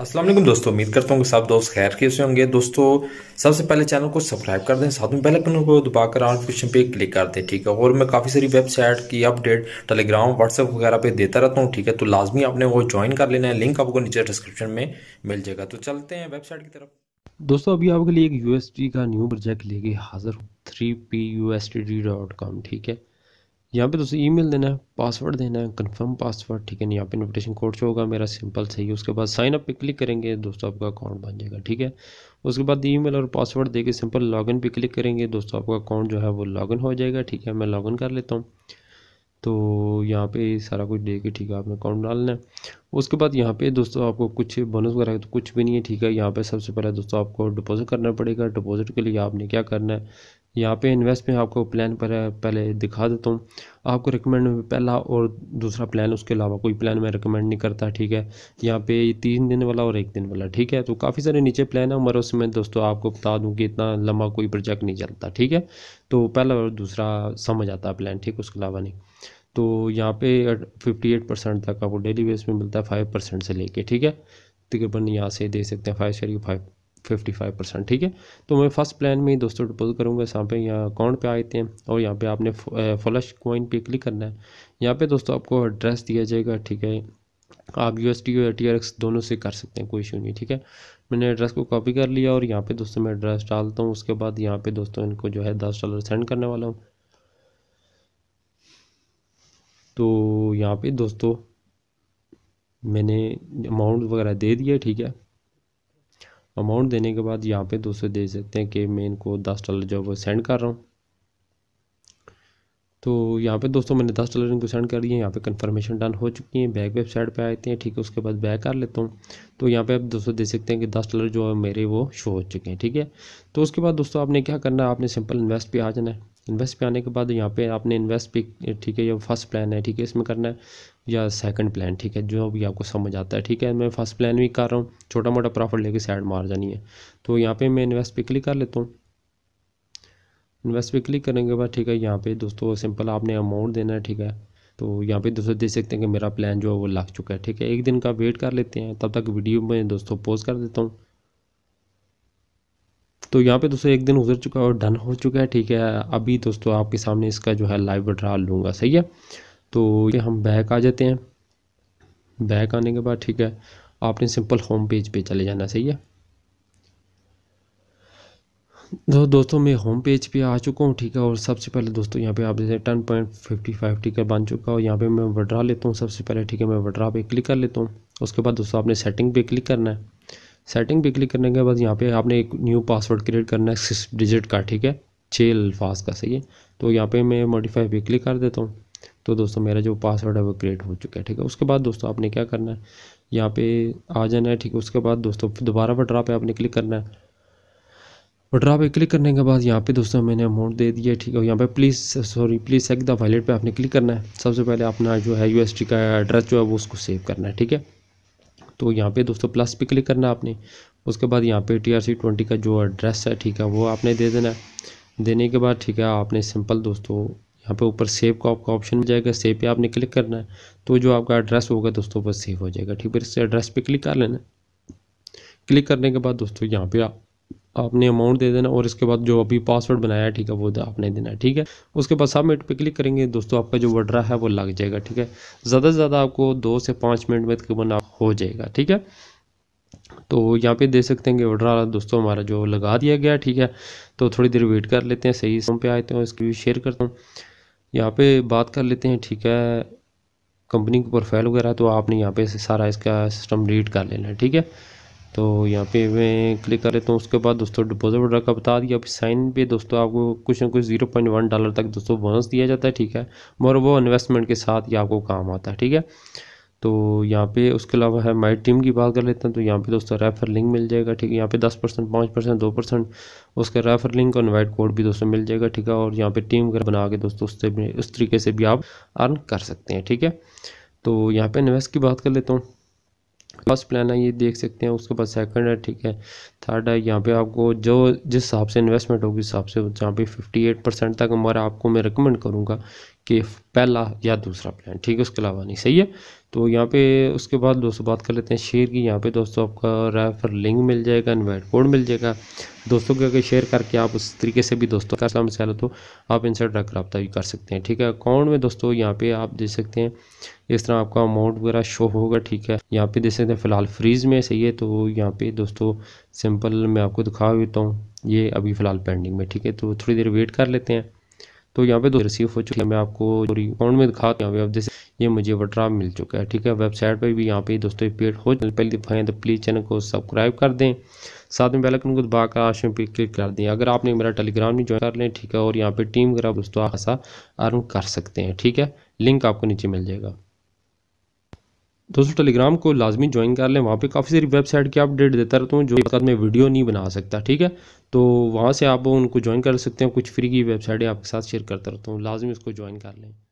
असलम दोस्तों उम्मीद करता हूँ कि सब दोस्त खैर के से होंगे दोस्तों सबसे पहले चैनल को सब्सक्राइब कर दें साथ में पहले अपने को दबाकर नोटिफिकेशन पे क्लिक कर दें ठीक है और मैं काफ़ी सारी वेबसाइट की अपडेट टेलीग्राम व्हाट्सएप वगैरह पे देता रहता हूँ ठीक है तो लाजमी आपने वो ज्वाइन कर लेना है लिंक आपको नीचे डिस्क्रिप्शन में मिल जाएगा तो चलते हैं वेबसाइट की तरफ दोस्तों अभी आपके लिए एक यू का न्यू प्रोजेक्ट लेके हाजिर हूँ three P U S T D dot com ठीक है यहाँ पे दोस्तों ईमेल देना है पासवर्ड देना है कंफर्म पासवर्ड ठीक है ना यहाँ पे इन्विटेशन कोड जो होगा मेरा सिंपल सही उसके बाद साइन अप पे क्लिक करेंगे दोस्तों आपका अकाउंट बन जाएगा ठीक है उसके बाद ईमेल और पासवर्ड देके सिंपल लॉगिन पे क्लिक करेंगे दोस्तों आपका अकाउंट जो है वो लॉगिन हो जाएगा ठीक है मैं लॉगिन कर लेता हूँ तो यहाँ पे सारा कुछ दे के ठीक है आपने अकाउंट डालना है उसके बाद यहाँ पे दोस्तों आपको कुछ बोनस वगैरह तो कुछ भी नहीं है ठीक है यहाँ पे सबसे पहले दोस्तों आपको डिपॉजिट करना पड़ेगा डिपॉजिट के लिए आपने क्या करना है यहाँ पे इन्वेस्ट में आपको प्लान पर पहले दिखा देता हूँ आपको रिकमेंड में पहला और दूसरा प्लान उसके अलावा कोई प्लान मैं रिकमेंड नहीं करता ठीक है यहाँ पे तीन दिन वाला और एक दिन वाला ठीक है तो काफ़ी सारे नीचे प्लान है मगर उसमें दोस्तों आपको बता दूँ कि इतना लंबा कोई प्रोजेक्ट नहीं चलता ठीक है तो पहला और दूसरा समझ आता है प्लान ठीक उसके अलावा नहीं तो यहाँ पे फिफ्टी परसेंट तक आपको डेली बेस में मिलता है फाइव परसेंट से लेके ठीक है तकरीबन यहाँ से दे सकते हैं five share five fifty five percent ठीक है तो मैं फर्स्ट प्लान में ही दोस्तों डिपोज़िट करूँगा यहाँ पे यहाँ अकाउंट पे आए हैं और यहाँ पे आपने फ्लश कॉइन पे क्लिक करना है यहाँ पे दोस्तों आपको एड्रेस दिया जाएगा ठीक है आप यू एस टी या टी आर एक्स दोनों से कर सकते हैं कोई इशू नहीं ठीक है मैंने एड्रेस को कॉपी कर लिया और यहाँ पर दोस्तों मैं एड्रेस डालता हूँ उसके बाद यहाँ पर दोस्तों इनको जो है दस डॉलर सेंड करने वाला हूँ तो यहाँ पर दोस्तों मैंने अमाउंट वगैरह दे दिया ठीक है अमाउंट देने के बाद यहाँ पे दोस्तों दे सकते हैं कि मैं इनको दस डॉलर जो वो सेंड कर रहा हूँ तो यहाँ पे दोस्तों मैंने दस डॉलर इनको सेंड कर दिए यहाँ पे कंफर्मेशन डन हो चुकी है बैक वेबसाइट पे आते हैं ठीक है उसके बाद बैक कर लेता हूँ तो यहाँ पे आप दोस्तों देख सकते हैं कि दस डॉलर जो है मेरे वो शो हो चुके हैं ठीक है तो उसके बाद दोस्तों आपने क्या करना है आपने सिंपल इन्वेस्ट पे आ जाना है इन्वेस्ट पे आने के बाद यहाँ पे आपने इन्वेस्ट पे ठीक है ये फर्स्ट प्लान है ठीक है इसमें करना है या सेकंड प्लान ठीक है जो भी आपको समझ आता है ठीक है मैं फर्स्ट प्लान भी कर रहा हूँ छोटा मोटा प्रॉफिट लेके साइड मार जानी है तो यहाँ पे मैं इन्वेस्ट पे क्लिक कर लेता हूँ इन्वेस्ट पे क्लिक करने के बाद ठीक है यहाँ पे दोस्तों सिंपल आपने अमाउंट देना है ठीक है तो यहाँ पे दोस्तों देख सकते हैं कि मेरा प्लान जो है वो लग चुका है ठीक है एक दिन का वेट कर लेते हैं तब तक वीडियो में दोस्तों पोस्ट कर देता हूँ तो यहाँ पे दोस्तों एक दिन गुजर चुका है और डन हो चुका है ठीक है अभी दोस्तों आपके सामने इसका जो है लाइव ड्रा लूँगा सही है तो ये हम बैक आ जाते हैं बैक आने के बाद ठीक है आपने सिंपल होम पेज पे चले जाना सही है दो, तो दोस्तों मैं होम पेज पे आ चुका हूँ ठीक है और सबसे पहले दोस्तों यहाँ पे आप जैसे टेन पॉइंट फिफ्टी फाइव ठीक है बन चुका और यहाँ पे मैं वड्रा लेता हूँ सबसे पहले ठीक है मैं वड्रा पे क्लिक कर लेता हूँ उसके बाद दोस्तों आपने सेटिंग पे क्लिक करना है सेटिंग पे क्लिक करने के बाद यहाँ पे आपने एक न्यू पासवर्ड क्रिएट करना है सिक्स डिजिट का ठीक है छः अल्फाज का सही है तो यहाँ पे मैं मॉडिफाई पे क्लिक कर देता हूँ तो दोस्तों मेरा जो पासवर्ड है वो क्रिएट हो चुका है ठीक है उसके बाद दोस्तों आपने क्या करना है यहाँ पे आ जाना है ठीक है उसके बाद दोस्तों दोबारा वड्रा पे आपने क्लिक करना है वड्रा पे क्लिक करने के बाद यहाँ पे दोस्तों मैंने अमाउंट दे दिया ठीक है यहाँ पे please sorry please select the wallet पे आपने क्लिक करना है सबसे पहले अपना जो है यूएसटी का एड्रेस जो है वो उसको सेव करना है ठीक है तो यहाँ पे दोस्तों प्लस पे क्लिक करना आपने उसके बाद यहाँ पे टी आर सी ट्वेंटी का जो एड्रेस है ठीक है वो आपने दे देना है देने के बाद ठीक है आपने सिंपल दोस्तों यहाँ पे ऊपर सेव का आपका ऑप्शन मिल जाएगा सेव पे आपने क्लिक करना है तो जो आपका एड्रेस होगा दोस्तों वो सेव हो जाएगा ठीक है इस एड्रेस पे क्लिक कर लेना क्लिक करने के बाद दोस्तों यहाँ पे आप आपने अमाउंट दे देना और इसके बाद जो अभी पासवर्ड बनाया है ठीक है वो आपने देना है ठीक है उसके बाद सबमिट पे क्लिक करेंगे दोस्तों आपका जो वड्रा है वो लग जाएगा ठीक है ज़्यादा से ज़्यादा आपको दो से पाँच मिनट में तकरीबन हो जाएगा ठीक है तो यहाँ पे दे सकते हैं कि ऑर्डर दोस्तों हमारा जो लगा दिया गया ठीक है तो थोड़ी देर वेट कर लेते हैं सही समय पे आते तो हैं इसकी भी शेयर करता हूँ यहाँ पे बात कर लेते हैं ठीक है कंपनी की प्रोफाइल वगैरह तो आपने यहाँ पे सारा इसका सिस्टम रीड कर लेना है ठीक है तो यहाँ पे मैं क्लिक कर लेता हूँ उसके बाद दोस्तों डिपॉजिट ऑर्डर का बता दिया अभी साइन पे दोस्तों आपको कुछ ना कुछ जीरो पॉइंट वन डॉलर तक दोस्तों बोनस दिया जाता है ठीक है मगर वो इन्वेस्टमेंट के साथ ही आपको काम आता है ठीक है तो यहाँ पे उसके अलावा है माई टीम की बात कर लेते हैं तो यहाँ पे दोस्तों रेफर लिंक मिल जाएगा ठीक है यहाँ पे दस परसेंट पाँच परसेंट दो परसेंट उसका रेफर लिंक और इन्वाइट कोड भी दोस्तों मिल जाएगा ठीक है और यहाँ पे टीम वगैरह बना के दोस्तों उससे भी उस तरीके से भी आप अर्न कर सकते हैं ठीक है तो यहाँ पे इन्वेस्ट की बात कर लेता हूँ फर्स्ट प्लान है ये देख सकते हैं उसके बाद सेकंड है ठीक है थर्ड है यहाँ पे आपको जो जिस हिसाब से इन्वेस्टमेंट होगी उस हिसाब से जहाँ पे 58 परसेंट तक हमारा आपको मैं रिकमेंड करूँगा कि पहला या दूसरा प्लान ठीक है उसके अलावा नहीं सही है तो यहाँ पे उसके बाद दोस्तों बात कर लेते हैं शेयर की यहाँ पे दोस्तों आपका रेफर लिंक मिल जाएगा इन्वाइट कोड मिल जाएगा दोस्तों के अगर शेयर करके आप उस तरीके से भी दोस्तों का सलाम सैल तो आप इनसे डायरेक्ट रबता भी कर सकते हैं ठीक है अकाउंट में दोस्तों यहाँ पे आप दे सकते हैं इस तरह आपका अमाउंट वगैरह शो होगा ठीक है यहाँ पे दे सकते हैं फ़िलहाल फ्रीज में सही है तो यहाँ पे दोस्तों सिंपल मैं आपको दिखा देता हूँ ये अभी फ़िलहाल पेंडिंग में ठीक है तो थोड़ी देर वेट कर लेते हैं तो यहाँ पे दो रिसीव हो चुकी है मैं आपको अकाउंट में दिखाता हूँ अब जैसे ये मुझे वड्रा मिल चुका है ठीक है वेबसाइट पर भी यहाँ पे दोस्तों पेड हो पहली पहले दिखाएं तो प्लीज़ चैनल को सब्सक्राइब कर दें साथ में बेलकन को दबा कर आशम पे क्लिक कर दें अगर आपने मेरा टेलीग्राम भी ज्वाइन कर लें ठीक है और यहाँ पे टीम वगैरह दोस्तों खासा अर्न कर सकते हैं ठीक है लिंक आपको नीचे मिल जाएगा दोस्तों टेलीग्राम को लाजमी ज्वाइन कर लें वहाँ पे काफ़ी सारी वेबसाइट की अपडेट देता रहता हूँ जो वक्त मैं वीडियो नहीं बना सकता ठीक है तो वहाँ से आप उनको ज्वाइन कर सकते हैं कुछ फ्री की वेबसाइटें आपके साथ शेयर करता रहता हूँ लाजमी उसको ज्वाइन कर लें